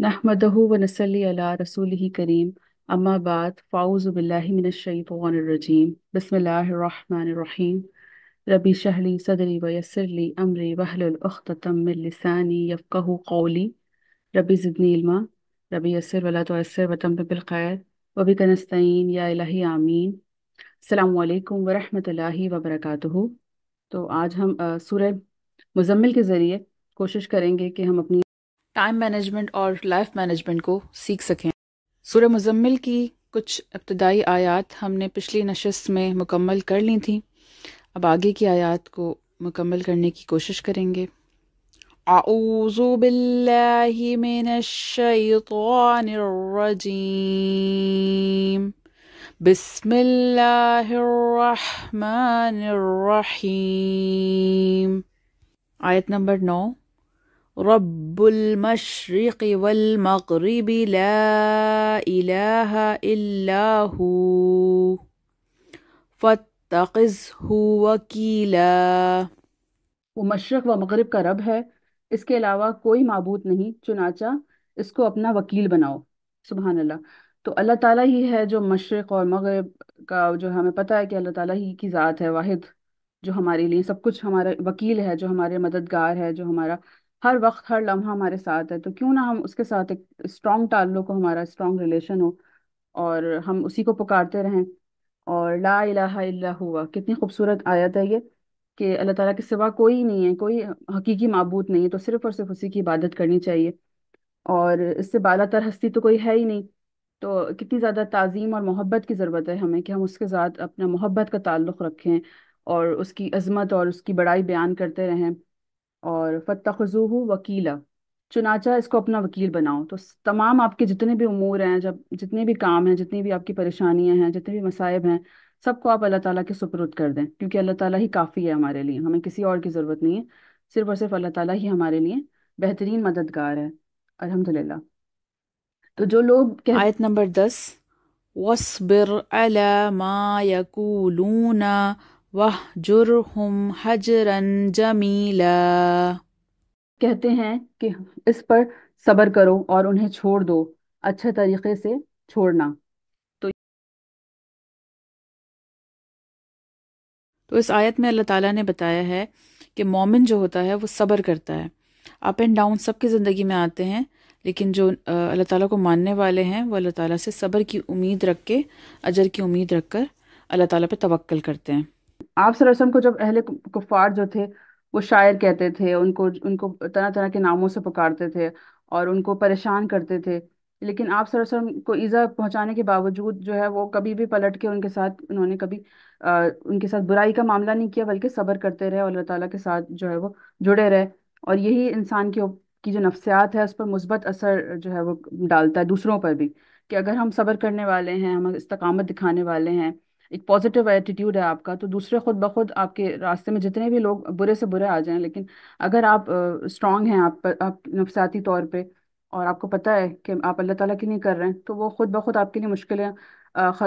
नहमदहू व नसली अला रसूल करीम अम्मा बाद फ़ाउज़बिल्लिमिनशैफ़ानरजीम बसमीम रबी शहली सदरी वयसरली अमरी वहलतमिलसानी यफ़क़ू कौली रबी जिदनी रबी यसर वला तसर वतम बिलखैर वबी कनस्तीन या इलाही आमीन अल्लाम वरहमल वबरक तो आज हम सूर्य मुजम्मिल के ज़रिए कोशिश करेंगे कि हम अपनी टाइम मैनेजमेंट और लाइफ मैनेजमेंट को सीख सकें सूर्य मुजम्मिल की कुछ इब्तदाई आयात हमने पिछली नशस्त में मुकम्मल कर ली थी अब आगे की आयात को मुकम्मल करने की कोशिश करेंगे أعوذ بالله من الشيطان الرجيم بسم الله الرحمن الرحيم आयत नंबर नौ رب المشرق والمغرب لا إله إلا هو فاتقذه وكيلا वो मशरक व मगरब का रब है इसके अलावा कोई मबूद नहीं चुनाचा इसको अपना वकील बनाओ सुबहान अल्लाह तो अल्लाह ताला ही है जो मशरक और मगरब का जो हमें पता है कि अल्लाह ताला ही की ज़ात है वाहिद जो हमारे लिए सब कुछ हमारा वकील है जो हमारे मददगार है जो हमारा हर वक्त हर लम्हा हमारे साथ है तो क्यों ना हम उसके साथ एक स्ट्रांग ताल्लुक हो हमारा स्ट्रांग रिलेशन हो और हम उसी को पुकारते रहें और ला इलाहा इल्ला हुआ कितनी खूबसूरत आयत है ये कि अल्लाह ताला के सिवा कोई नहीं है कोई हकीकी मबूत नहीं है तो सिर्फ और सिर्फ उसी की इबादत करनी चाहिए और इससे बालातर हस्ती तो कोई है ही नहीं तो कितनी ज़्यादा तज़ीम और मोहब्बत की ज़रूरत है हमें कि हम उसके साथ अपना मोहब्बत का ताल्लुक़ रखें और उसकी अजमत और उसकी बड़ाई बयान करते रहें और फ़तखज़ूहु वकीला चुनाचा इसको अपना वकील बनाओ तो तमाम आपके जितने भी उमूर हैं जब जितने भी काम हैं जितनी भी आपकी परेशानियां हैं जितने भी मसाइब हैं सबको आप अल्लाह ताला के सुपुर्द कर दें क्योंकि अल्लाह ताला ही काफ़ी है हमारे लिए हमें किसी और की ज़रूरत नहीं है सिर्फ और सिर्फ अल्लाह ताला ही हमारे लिए बेहतरीन मददगार है अल्हम्दुलिल्लाह तो जो लोग कह... आयत नंबर दस वस्बिर अला मा यकूलूना जुर्म हजरन जमीला कहते हैं कि इस पर सबर करो और उन्हें छोड़ दो अच्छे तरीके से छोड़ना तो तो इस आयत में अल्लाह ताला ने बताया है कि मोमिन जो होता है वो सब्र करता है अप एंड डाउन सबके ज़िंदगी में आते हैं लेकिन जो अल्लाह ताला को मानने वाले हैं वो अल्लाह ताला से सब्र की उम्मीद रख के अजर की उम्मीद रख कर अल्लाह ताला पे तवक्ल करते हैं आप सरसम को जब अहले कुफार जो थे वो शायर कहते थे उनको उनको तरह तरह के नामों से पुकारते थे और उनको परेशान करते थे लेकिन आप सरसम को ईज़ा पहुंचाने के बावजूद जो है वो कभी भी पलट के उनके साथ उन्होंने कभी आ, उनके साथ बुराई का मामला नहीं किया बल्कि सब्र करते रहे और अल्लाह ताला के साथ जो है वो जुड़े रहे और यही इंसान की की जो नफ्सियात है उस पर मुस्बत असर जो है वो डालता है दूसरों पर भी कि अगर हम सब्र करने वाले हैं हम इस्तकामत दिखाने वाले हैं एक पॉजिटिव एटीट्यूड है आपका तो दूसरे खुद ब खुद आपके रास्ते में जितने भी लोग बुरे से बुरे आ जाए लेकिन अगर आप स्ट्रांग हैं आप आप नफसाती तौर पर और आपको पता है कि आप अल्लाह ताला के लिए कर रहे हैं तो वो खुद ब खुद आपके लिए मुश्किलें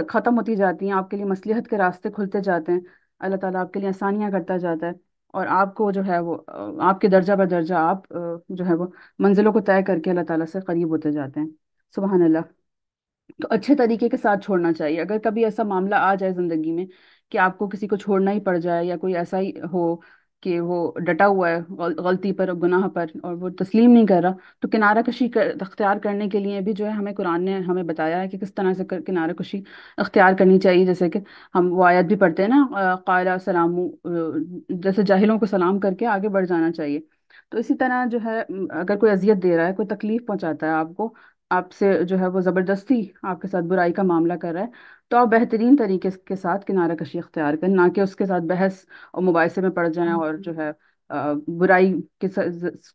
ख़त्म होती जाती हैं आपके लिए मसलहत के रास्ते खुलते जाते हैं अल्लाह ताला आपके लिए आसानियाँ करता जाता है और आपको जो है वो आपके दर्जा बर दर्जा आप जो है वो मंजिलों को तय करके अल्लाह ताला से करीब होते जाते हैं सुबहान अल्लाह तो अच्छे तरीके के साथ छोड़ना चाहिए अगर कभी ऐसा मामला आ जाए जिंदगी में कि आपको किसी को छोड़ना ही पड़ जाए या कोई ऐसा ही हो कि वो डटा हुआ है गलती पर और गुनाह पर और वो तस्लीम नहीं कर रहा तो किनारा कशी कर, अख्तियार करने के लिए भी जो है हमें कुरान ने हमें बताया है कि किस तरह से कर, किनारा कशी अख्तियार करनी चाहिए जैसे कि हम वो आयत भी पढ़ते हैं ना अ, काला सलामू जैसे जाहिलों को सलाम करके आगे बढ़ जाना चाहिए तो इसी तरह जो है अगर कोई अजियत दे रहा है कोई तकलीफ पहुंचाता है आपको आपसे जो है वो ज़बरदस्ती आपके साथ बुराई का मामला कर रहा है तो आप बेहतरीन तरीके के साथ किनारा कशी इख्तियार करें ना कि उसके साथ बहस और मुबासे में पड़ जाएं और जो है बुराई के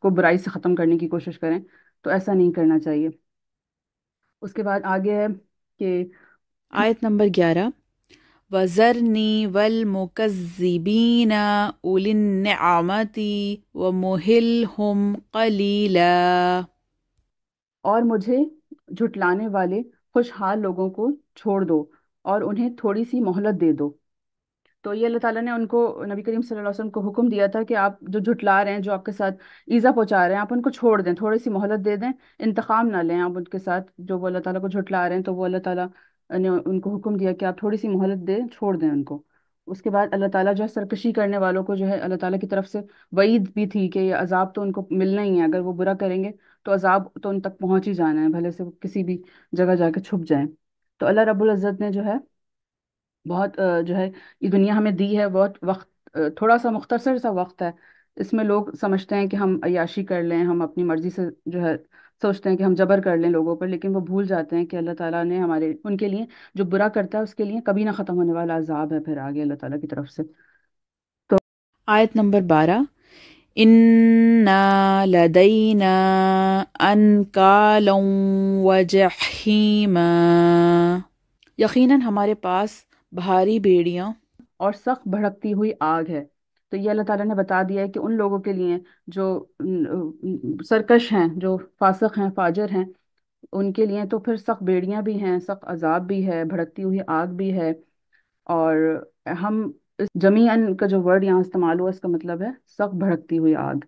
को बुराई से ख़त्म करने की कोशिश करें तो ऐसा नहीं करना चाहिए उसके बाद आगे है कि आयत नंबर ग्यारह वज़रनी वल मुकजीबीना उलिन आमती व मोहिल हम कलीला और मुझे झुटलाने वाले खुशहाल लोगों को छोड़ दो और उन्हें थोड़ी सी मोहलत दे दो तो ये अल्लाह ताला ने उनको नबी करीम सल्लल्लाहु अलैहि वसल्लम को हुक्म दिया था कि आप जो झुटला रहे हैं जो आपके साथ ईज़ा पहुंचा रहे हैं आप उनको छोड़ दें थोड़ी सी मोहलत दे दें इंतकाम ना लें आप उनके साथ जो वो अल्लाह ताला को झुटला रहे हैं तो वो अल्लाह ताला ने उनको हुक्म दिया कि आप थोड़ी सी मोहलत दें छोड़ दें उनको उसके बाद अल्लाह ताला जो है सरकशी करने वालों को जो है अल्लाह ताला की तरफ से वईद भी थी कि ये अजाब तो उनको मिलना ही है अगर वो बुरा करेंगे तो अजाब तो उन तक पहुंच ही जाना है भले से वो किसी भी जगह जाके छुप जाए तो अल्लाह रब्बुल इज़्ज़त ने जो है बहुत जो है ये दुनिया हमें दी है बहुत वक्त थोड़ा सा मुख्तसर सा वक्त है इसमें लोग समझते हैं कि हम अयाशी कर लें हम अपनी मर्जी से जो है सोचते हैं कि हम जबर कर लें लोगों पर लेकिन वो भूल जाते हैं कि अल्लाह ताला ने हमारे उनके लिए जो बुरा करता है उसके लिए कभी ना ख़त्म होने वाला अजाब है फिर आगे अल्लाह ताला की तरफ से तो आयत नंबर बारह इन्ना लदैना अनकालम वजहीमा यकीनन हमारे पास भारी बेड़ियाँ और सख्त भड़कती हुई आग है तो ये अल्लाह ताला ने बता दिया है कि उन लोगों के लिए जो सरकश हैं जो फासक हैं फाजर हैं उनके लिए तो फिर सख्त बेड़ियां भी हैं सख्त अजाब भी है भड़कती हुई आग भी है और हम जमीन का जो वर्ड यहाँ इस्तेमाल हुआ इसका मतलब है सख्त भड़कती हुई आग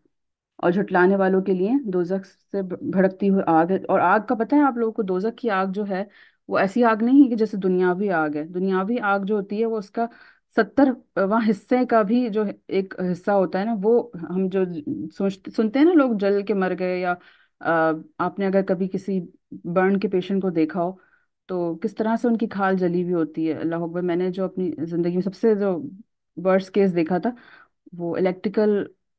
और झुटलाने वालों के लिए दोजक से भड़कती हुई आग है और आग का पता है आप लोगों को दोजक की आग जो है वो ऐसी आग नहीं है कि जैसे दुनियावी आग है दुनियावी आग जो होती है वो उसका व हिस्से का भी जो एक हिस्सा होता है ना वो हम जो सोचते सुनते हैं ना लोग जल के मर गए या आपने अगर कभी किसी बर्न के पेशेंट को देखा हो तो किस तरह से उनकी खाल जली हुई होती है अल्लाह अकबर मैंने जो अपनी ज़िंदगी में सबसे जो वर्स्ट केस देखा था वो इलेक्ट्रिकल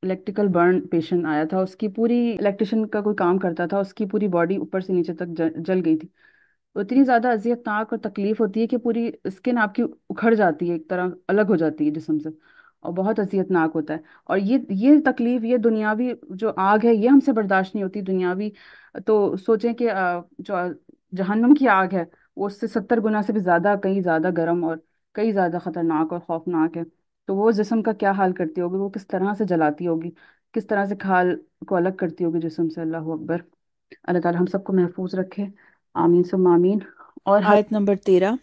इलेक्ट्रिकल बर्न पेशेंट आया था उसकी पूरी इलेक्ट्रिशियन का कोई काम करता था उसकी पूरी बॉडी ऊपर से नीचे तक जल गई थी इतनी ज़्यादा अजियतनाक और तकलीफ होती है कि पूरी स्किन आपकी उखड़ जाती है एक तरह अलग हो जाती है जिसम से और बहुत अजियतनाक होता है और ये ये तकलीफ ये दुनियावी जो आग है ये हमसे बर्दाश्त नहीं होती दुनियावी तो सोचें कि जो जहन्नम की आग है वो उससे सत्तर गुना से भी ज़्यादा कहीं ज़्यादा गर्म और कई ज़्यादा ख़तरनाक और खौफनाक है तो वो जिसम का क्या हाल करती होगी वो किस तरह से जलाती होगी किस तरह से खाल को अलग करती होगी जिसम से अल्लाह अकबर अल्लाह ताला हम सबको महफूज रखे आमीन सुम आमीन और आयत नंबर तेरह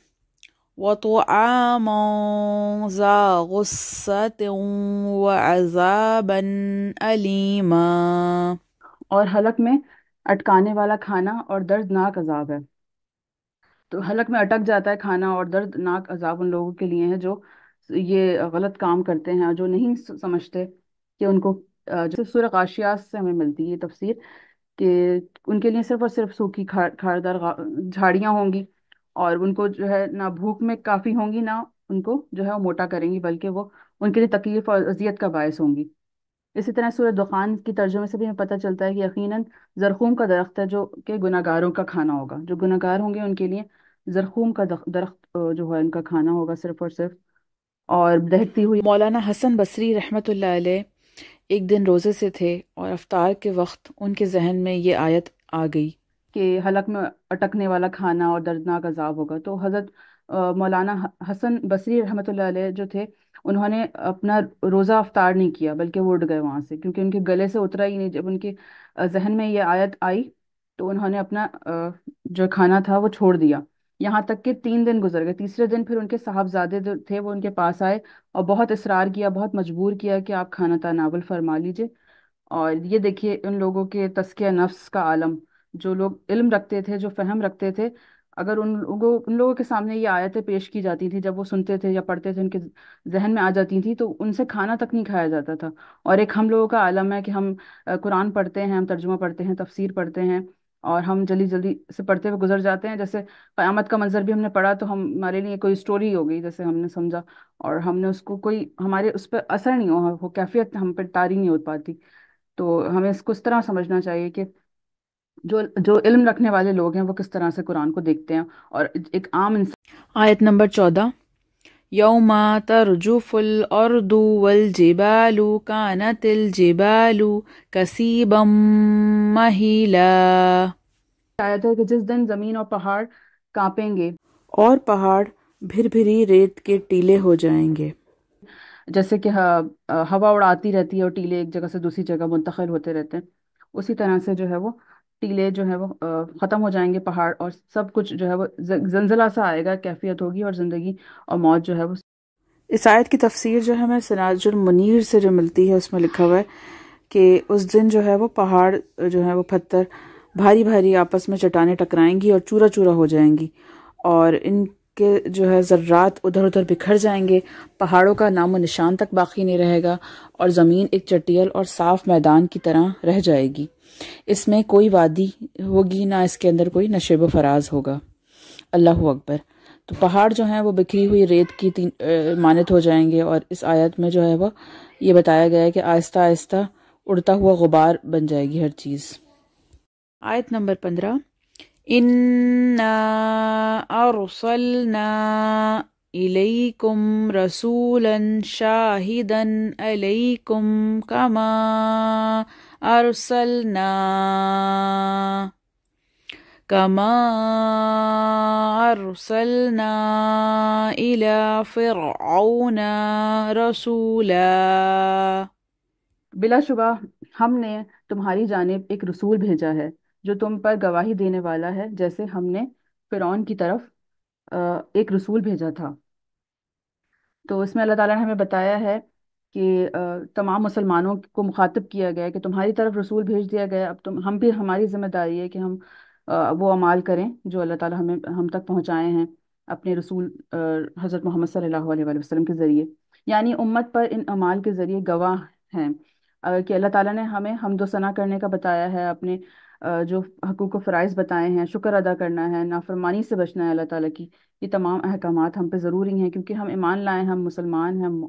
وطعاما ذا غصة وعذابا और हलक में अटकाने वाला खाना और दर्दनाक अजाब है तो हलक में अटक जाता है खाना और दर्दनाक अजाब उन लोगों के लिए है जो ये गलत काम करते हैं और जो नहीं समझते कि उनको जो सूरह से हमें मिलती है तफसीर कि उनके लिए सिर्फ और सिर्फ सूखी खार खारदार झाड़ियाँ होंगी और उनको जो है ना भूख में काफ़ी होंगी ना उनको जो है वो मोटा करेंगी बल्कि वो उनके लिए तकलीफ और अजियत का बायस होंगी इसी तरह सूरह दुखान की तर्जुमे से भी हमें पता चलता है कि यकीनन जरखूम का दरख्त है जो कि गुनागारों का खाना होगा जो गुनागार होंगे उनके लिए जरखूम का दरख्त जो है उनका खाना होगा सिर्फ और सिर्फ और दहकती हुई मौलाना हसन बसरी रहमत एक दिन रोज़े से थे और अफ्तार के वक्त उनके जहन में ये आयत आ गई कि हलक में अटकने वाला खाना और दर्दनाक अजाब होगा तो हज़रत मौलाना हसन बसरी रहमत जो थे उन्होंने अपना रोज़ा अफ्तार नहीं किया बल्कि वो उड़ गए वहाँ से क्योंकि उनके गले से उतरा ही नहीं जब उनके जहन में ये आयत आई तो उन्होंने अपना जो खाना था वो छोड़ दिया यहाँ तक कि तीन दिन गुजर गए तीसरे दिन फिर उनके साहबजादे जो थे वो उनके पास आए और बहुत इसरार किया बहुत मजबूर किया कि आप खाना तनावल फरमा लीजिए और ये देखिए उन लोगों के तस्किया नफ्स का आलम जो लोग इल्म रखते थे जो फहम रखते थे अगर उन लोगों उन लोगों के सामने ये आयतें पेश की जाती थी जब वो सुनते थे या पढ़ते थे उनके जहन में आ जाती थी तो उनसे खाना तक नहीं खाया जाता था और एक हम लोगों का आलम है कि हम कुरान पढ़ते हैं हम तर्जुमा पढ़ते हैं तफसीर पढ़ते हैं और हम जल्दी जल्दी से पढ़ते हुए गुजर जाते हैं जैसे क्यामत का मंजर भी हमने पढ़ा तो हम हमारे लिए कोई स्टोरी हो गई जैसे हमने समझा और हमने उसको कोई हमारे उस पर असर नहीं हो वो कैफियत हम पर तारी नहीं हो पाती तो हमें इसको इस तरह समझना चाहिए कि जो जो इल्म रखने वाले लोग हैं वो किस तरह से कुरान को देखते हैं और एक आम इंसान आयत नंबर चौदह يوم ترجف الأرض والجبال كانت الجبال कसीबम महिला शायद है कि जिस दिन जमीन और पहाड़ कांपेंगे और पहाड़ भिरभिरी रेत के टीले हो जाएंगे जैसे कि हाँ, हवा उड़ाती रहती है और टीले एक जगह से दूसरी जगह मुंतकिल होते रहते हैं उसी तरह से जो है वो टीले जो है वो ख़त्म हो जाएंगे पहाड़ और सब कुछ जो है वो जंजला सा आएगा कैफियत होगी और ज़िंदगी और मौत जो है वो इस आयत की तफसीर जो है हमें सिराजुल मुनीर से जो मिलती है उसमें लिखा हुआ है कि उस दिन जो है वो पहाड़ जो है वो पत्थर भारी भारी आपस में चटाने टकराएंगी और चूरा चूरा हो जाएंगी और इनके जो है ज़र्रात उधर उधर बिखर जाएंगे पहाड़ों का नामो निशान तक बाकी नहीं रहेगा और ज़मीन एक चटियल और साफ मैदान की तरह रह जाएगी इसमें कोई वादी होगी ना इसके अंदर कोई नशेब फराज होगा अल्लाह अकबर तो पहाड़ जो हैं वो बिखरी हुई रेत की तीन मानत हो जाएंगे और इस आयत में जो है वह ये बताया गया है कि आहिस्ता आहिस्ता उड़ता हुआ गुबार बन जाएगी हर चीज़ आयत नंबर पंद्रह इन्ना अरसलना इलैकुम रसूलन शाहिदन अलैकुम कमा أرسلنا كما أرسلنا إلى فرعون रसूला बिलाशुबा हमने तुम्हारी जानब एक रसूल भेजा है जो तुम पर गवाही देने वाला है जैसे हमने फ़िरौन की तरफ एक रसूल भेजा था तो इसमें अल्लाह ताला ने हमें बताया है कि तमाम मुसलमानों को मुखातब किया गया कि तुम्हारी तरफ रसूल भेज दिया गया अब तुम हम भी हमारी जिम्मेदारी है कि हम वो अमाल करें जो अल्लाह ताला हमें हम तक पहुंचाए हैं अपने रसूल हज़रत मोहम्मद सल्लल्लाहु अलैहि वसल्लम के ज़रिए यानी उम्मत पर इन अमाल के ज़रिए गवाह हैं कि अल्लाह ताला ने हमें हमदो सना करने का बताया है अपने जो हकूक फ़राइज़ बताए हैं शुक्र अदा करना है नाफरमानी से बचना है अल्लाह ताला की ये तमाम अहकाम हम पे ज़रूरी हैं क्योंकि हम ईमान लाए हम मुसलमान हैं हम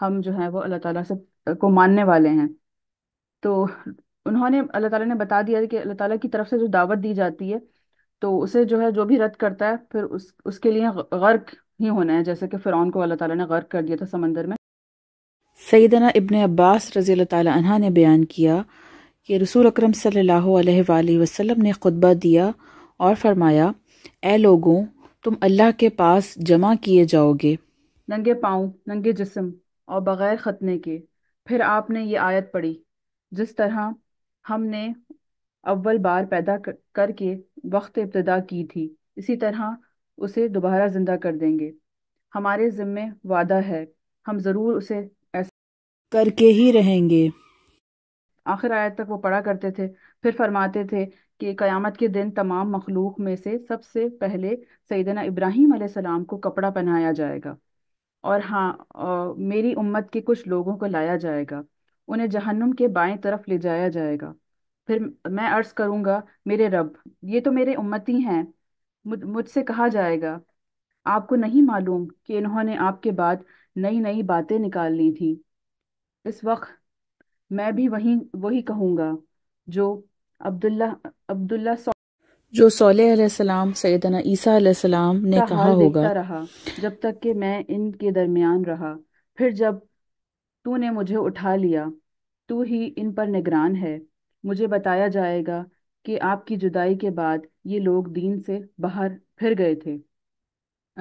हम जो है वो अल्लाह ताला से को मानने वाले हैं तो उन्होंने अल्लाह ताला ने बता दिया कि अल्लाह ताला की तरफ से जो दावत दी जाती है तो उसे जो है जो भी रद्द करता है फिर उस उसके लिए गर्क ही होना है जैसे कि फ़िरौन को अल्लाह ताला ने गर्क कर दिया था समंदर में सईदना इब्न अब्बास रज़ी अल्लाह ने बयान किया कि रसूल अक्रम वसल्लम ने खुतबा दिया और फरमाया ए लोगों तुम अल्लाह के पास जमा किए जाओगे नंगे पाँव नंगे जिसम और बग़ैर ख़तने के फिर आपने ये आयत पढ़ी जिस तरह हमने अव्वल बार पैदा करके वक्त इब्तदा की थी इसी तरह उसे दोबारा ज़िंदा कर देंगे हमारे ज़िम्मे वादा है हम ज़रूर उसे ऐसा करके ही रहेंगे आखिर आयत तक वो पढ़ा करते थे फिर फरमाते थे कि क़यामत के दिन तमाम मखलूक में से सबसे पहले सैदना इब्राहीम सलाम को कपड़ा पहनाया जाएगा और हाँ मेरी उम्मत के कुछ लोगों को लाया जाएगा उन्हें जहन्नुम के बाएं तरफ ले जाया जाएगा फिर मैं अर्ज करूंगा मेरे रब ये तो मेरे उम्मती हैं मुझ मुझसे कहा जाएगा आपको नहीं मालूम कि इन्होंने आपके बाद नई नई बातें निकाल ली थी इस वक्त मैं भी वही वही कहूंगा जो अब्दुल्ला अब्दुल्ला जो सोलह सैदना ईसा ने कहा होगा रहा जब तक कि मैं इनके दरमियान रहा फिर जब तूने मुझे उठा लिया तू ही इन पर निगरान है मुझे बताया जाएगा कि आपकी जुदाई के बाद ये लोग दीन से बाहर फिर गए थे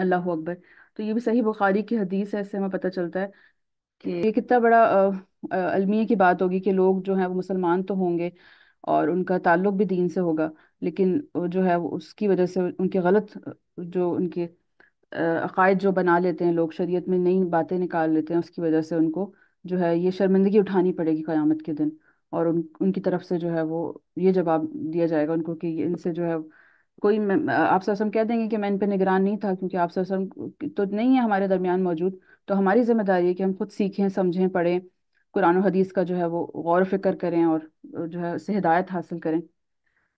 अल्लाह अकबर तो ये भी सही बुखारी की हदीस है इससे हमें पता चलता है कि ये कितना बड़ा अलमिया की बात होगी कि लोग जो है वो मुसलमान तो होंगे और उनका ताल्लुक भी दीन से होगा लेकिन जो है वो उसकी वजह से उनके गलत जो उनके अकायद जो बना लेते हैं लोग शरीयत में नई बातें निकाल लेते हैं उसकी वजह से उनको जो है ये शर्मिंदगी उठानी पड़ेगी क़यामत के दिन और उन उनकी तरफ से जो है वो ये जवाब दिया जाएगा उनको कि इनसे जो है कोई आप सरसम कह देंगे कि मैं इन पर निगरान नहीं था क्योंकि आप सरसम तो नहीं है हमारे दरमियान मौजूद तो हमारी जिम्मेदारी है कि हम खुद सीखें समझें पढ़ें कुरान हदीस का जो है वो गौर फिक्र करें और जो है उससे हिदायत हासिल करें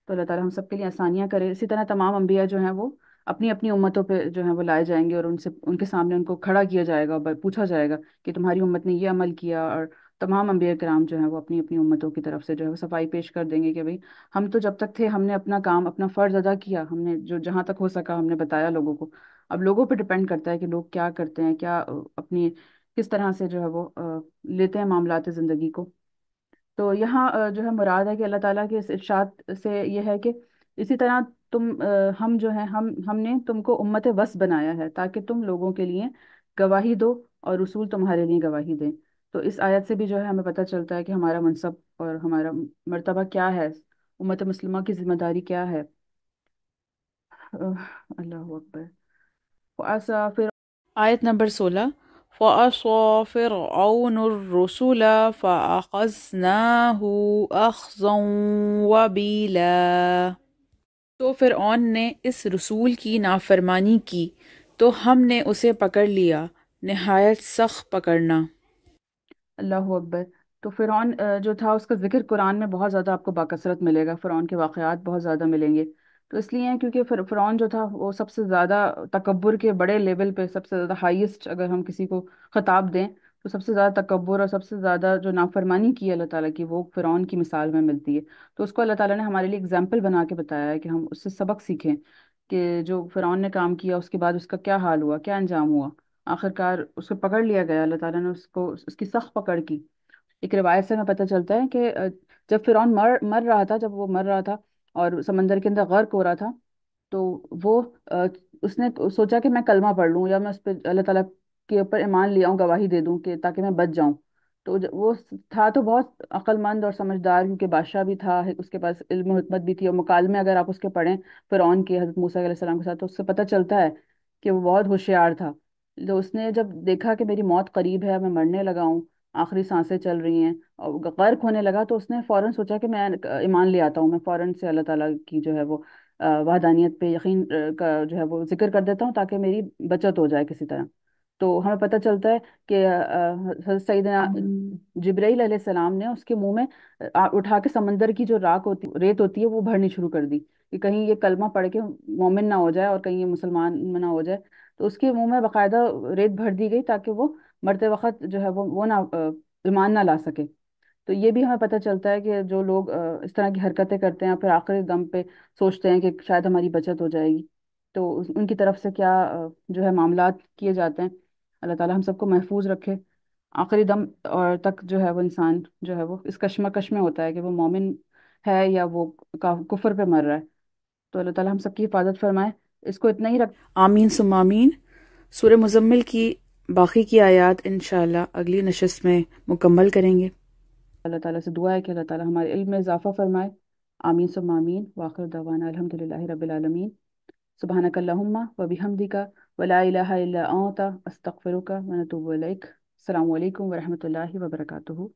तो अल्लाह ताला हम सबके लिए आसानियाँ करे इसी तरह तमाम अम्बिया जो हैं वो अपनी अपनी उम्मतों पे जो है वो लाए जाएंगे और उनसे उनके सामने उनको खड़ा किया जाएगा और पूछा जाएगा कि तुम्हारी उम्मत ने ये अमल किया और तमाम अम्बिया कराम जो है वो अपनी अपनी उम्मतों की तरफ से जो है वो सफाई पेश कर देंगे कि भाई हम तो जब तक थे हमने अपना काम अपना फ़र्ज अदा किया हमने जो जहाँ तक हो सका हमने बताया लोगों को अब लोगों पर डिपेंड करता है कि लोग क्या करते हैं क्या अपनी किस तरह से जो है वो लेते हैं मामलाते ज़िंदगी को तो यहाँ जो है मुराद है कि अल्लाह ताला के इस इर्शाद से यह है कि इसी तरह तुम हम जो है हम हमने तुमको उम्मत वस बनाया है ताकि तुम लोगों के लिए गवाही दो और रसूल तुम्हारे लिए गवाही दें तो इस आयत से भी जो है हमें पता चलता है कि हमारा मनसब और हमारा मरतबा क्या है उम्मत मुस्लिमा की जिम्मेदारी क्या है अल्लाह अकबर आयत नंबर सोलह وعصى فرعون الرسل فأخذناه أخذا وبيلا तो फिरौन ने इस रसूल की नाफरमानी की तो हमने उसे पकड़ लिया नहायत सख्त पकड़ना अल्लाह अकबर तो फ़िर जो था उसका ज़िक्र कुरान में बहुत ज़्यादा आपको बाकसरत मिलेगा फ़िर के वाक़ बहुत ज़्यादा मिलेंगे तो इसलिए क्योंकि फिर फ़िरौन जो था वो सबसे ज़्यादा तकबर के बड़े लेवल पे सबसे ज़्यादा हाईएस्ट अगर हम किसी को खिताब दें तो सबसे ज़्यादा तकबर और सबसे ज़्यादा जो नाफरमानी की है अल्लाह ताला की वो फ़िरौन की मिसाल में मिलती है तो उसको अल्लाह ताला ने हमारे लिए एग्जाम्पल बना के बताया है कि हम उससे सबक सीखें कि जो फ़िरौन ने काम किया उसके बाद उसका क्या हाल हुआ क्या अंजाम हुआ आखिरकार उसको पकड़ लिया गया अल्लाह ताला ने उसको उसकी सख्त पकड़ की एक रिवायत से हमें पता चलता है कि जब फ़िरौन मर मर रहा था जब वो मर रहा था और समंदर के अंदर गर्क हो रहा था तो वो आ, उसने सोचा कि मैं कलमा पढ़ लूँ या मैं उस पर अल्लाह ताला के ऊपर ईमान ले आऊँ गवाही दे दूँ कि ताकि मैं बच जाऊँ तो वो था तो बहुत अक्लमंद और समझदार क्योंकि बादशाह भी था उसके पास इल्म हमत भी थी और मुकालमे अगर आप उसके पढ़ें फ़िरौन के हज़रत मूसा सलाम के साथ तो उससे पता चलता है कि वो बहुत होशियार था तो उसने जब देखा कि मेरी मौत करीब है मैं मरने लगा हूँ आखिरी सांसें चल रही हैं और गर्क होने लगा तो उसने फ़ौरन सोचा कि मैं ईमान ले आता हूँ मैं फ़ौरन से अल्लाह ताला की जो है वो वहदानियत पे यकीन का जो है वो जिक्र कर देता हूँ ताकि मेरी बचत हो जाए किसी तरह तो हमें पता चलता है कि सईद सईदना हम्म। सलाम ने उसके मुंह में उठा के समंदर की जो राख होती रेत होती है वो भरनी शुरू कर दी कि कहीं ये कलमा पढ़ के मोमिन ना हो जाए और कहीं ये मुसलमान ना हो जाए तो उसके मुंह में बाकायदा रेत भर दी गई ताकि वो मरते वक्त जो है वो वो ना ईमान ना ला सके तो ये भी हमें पता चलता है कि जो लोग इस तरह की हरकतें करते हैं फिर आखिरी दम पे सोचते हैं कि शायद हमारी बचत हो जाएगी तो उनकी तरफ से क्या जो है मामला किए जाते हैं अल्लाह ताला हम सबको महफूज रखे आखिरी दम और तक जो है वो इंसान जो है वो इस कश्मकश में होता है कि वो मोमिन है या वो कुफर पे मर रहा है तो अल्लाह ताला हम सबकी हिफाजत फरमाए इसको इतना ही रख आमीन सुमामीन सूर्य मुजम्मिल की बाकी की आयात इन अगली नशस्त में मुकम्मल करेंगे अल्लाह ताला से दुआ है कि अल्लाह ताला हमारे इल्म में इजाफ़ा फरमाए आमीन सब आमीन वाखिर दवाना अलहमदिल्ला रबालमीन सुबहानकल्लाहुम्मा व बिहमदिका हमदी का इल्ला अस्तफ़र का व नतूबु अलैक अस्सलाम वालेकुम व